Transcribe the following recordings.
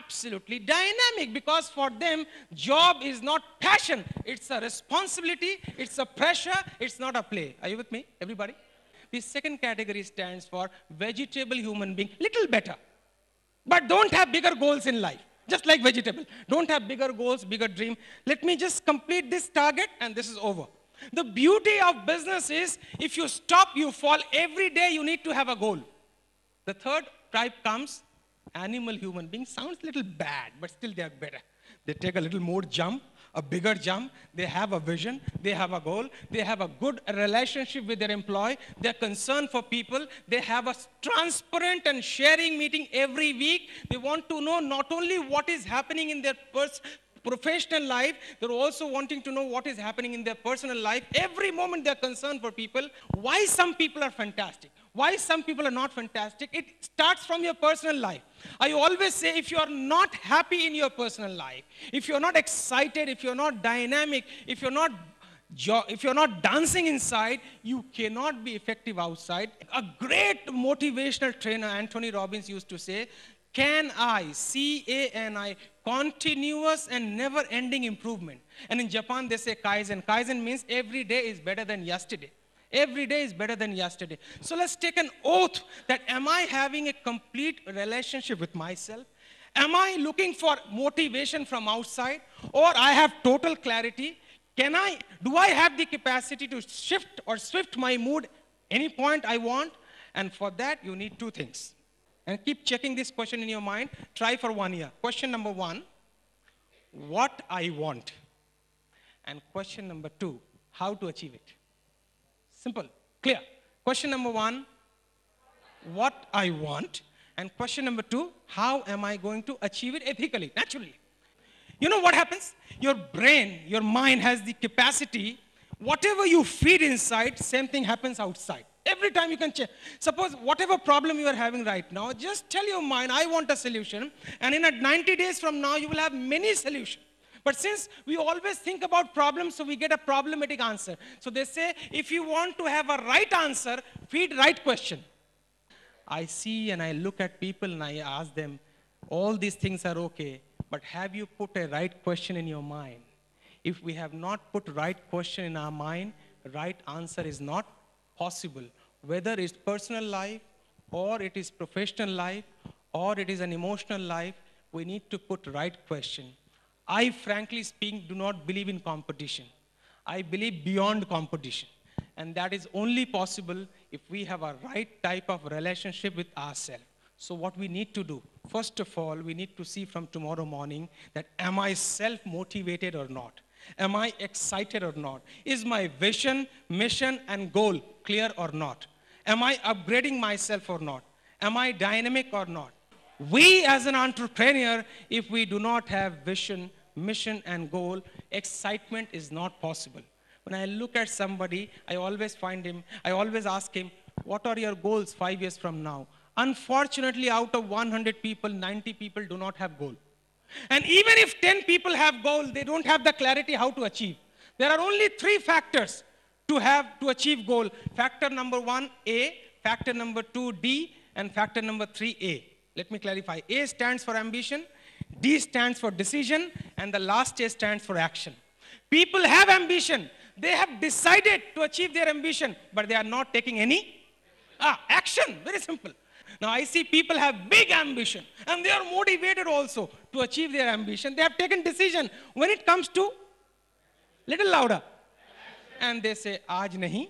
absolutely dynamic because for them, job is not passion. It's a responsibility. It's a pressure. It's not a play. Are you with me, everybody? The second category stands for vegetable human being, little better. But don't have bigger goals in life, just like vegetable. Don't have bigger goals, bigger dream. Let me just complete this target and this is over. The beauty of business is if you stop, you fall. Every day you need to have a goal. The third type comes animal human being sounds little bad, but still they are better. They take a little more jump, a bigger jump. They have a vision. They have a goal. They have a good relationship with their employee. They're concerned for people. They have a transparent and sharing meeting every week. They want to know not only what is happening in their professional life, they're also wanting to know what is happening in their personal life. Every moment they're concerned for people. Why some people are fantastic? why some people are not fantastic, it starts from your personal life. I always say if you are not happy in your personal life, if you're not excited, if you're not dynamic, if you're not if you're not dancing inside, you cannot be effective outside. A great motivational trainer, Anthony Robbins, used to say, Can I, C A N I, continuous and never ending improvement? And in Japan, they say Kaizen. Kaizen means every day is better than yesterday. Every day is better than yesterday. So let's take an oath that am I having a complete relationship with myself? Am I looking for motivation from outside? Or I have total clarity? Can I, do I have the capacity to shift or swift my mood any point I want? And for that, you need two things. And keep checking this question in your mind. Try for one year. Question number one, what I want. And question number two, how to achieve it. Simple, clear. Question number one, what I want. And question number two, how am I going to achieve it ethically, naturally? You know what happens? Your brain, your mind has the capacity, whatever you feed inside, same thing happens outside. Every time you can change. Suppose whatever problem you are having right now, just tell your mind, I want a solution. And in a 90 days from now, you will have many solutions. But since we always think about problems, so we get a problematic answer. So they say, if you want to have a right answer, feed right question. I see and I look at people and I ask them, all these things are okay, but have you put a right question in your mind? If we have not put right question in our mind, right answer is not possible. Whether it's personal life, or it is professional life, or it is an emotional life, we need to put right question. I frankly speaking do not believe in competition. I believe beyond competition. And that is only possible if we have a right type of relationship with ourselves. So what we need to do, first of all, we need to see from tomorrow morning that am I self-motivated or not? Am I excited or not? Is my vision, mission, and goal clear or not? Am I upgrading myself or not? Am I dynamic or not? We as an entrepreneur, if we do not have vision, mission and goal, excitement is not possible. When I look at somebody, I always find him, I always ask him, what are your goals five years from now? Unfortunately, out of 100 people, 90 people do not have goal. And even if 10 people have goal, they don't have the clarity how to achieve. There are only three factors to have to achieve goal. Factor number one, A, factor number two, D, and factor number three, A. Let me clarify. A stands for ambition, D stands for decision, and the last A stands for action. People have ambition. They have decided to achieve their ambition, but they are not taking any ah, action. Very simple. Now I see people have big ambition and they are motivated also to achieve their ambition. They have taken decision when it comes to little louder. And they say, Aaj nahi,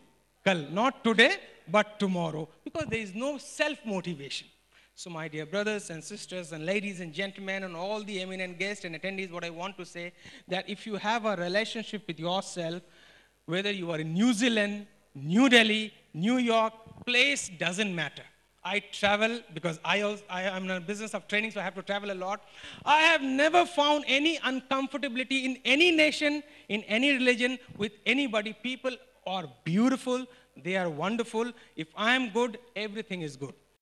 kal, not today, but tomorrow. Because there is no self-motivation. So, my dear brothers and sisters and ladies and gentlemen and all the eminent guests and attendees, what I want to say that if you have a relationship with yourself, whether you are in New Zealand, New Delhi, New York, place doesn't matter. I travel because I, also, I am in a business of training, so I have to travel a lot. I have never found any uncomfortability in any nation, in any religion, with anybody. People are beautiful, they are wonderful. If I am good, everything is good.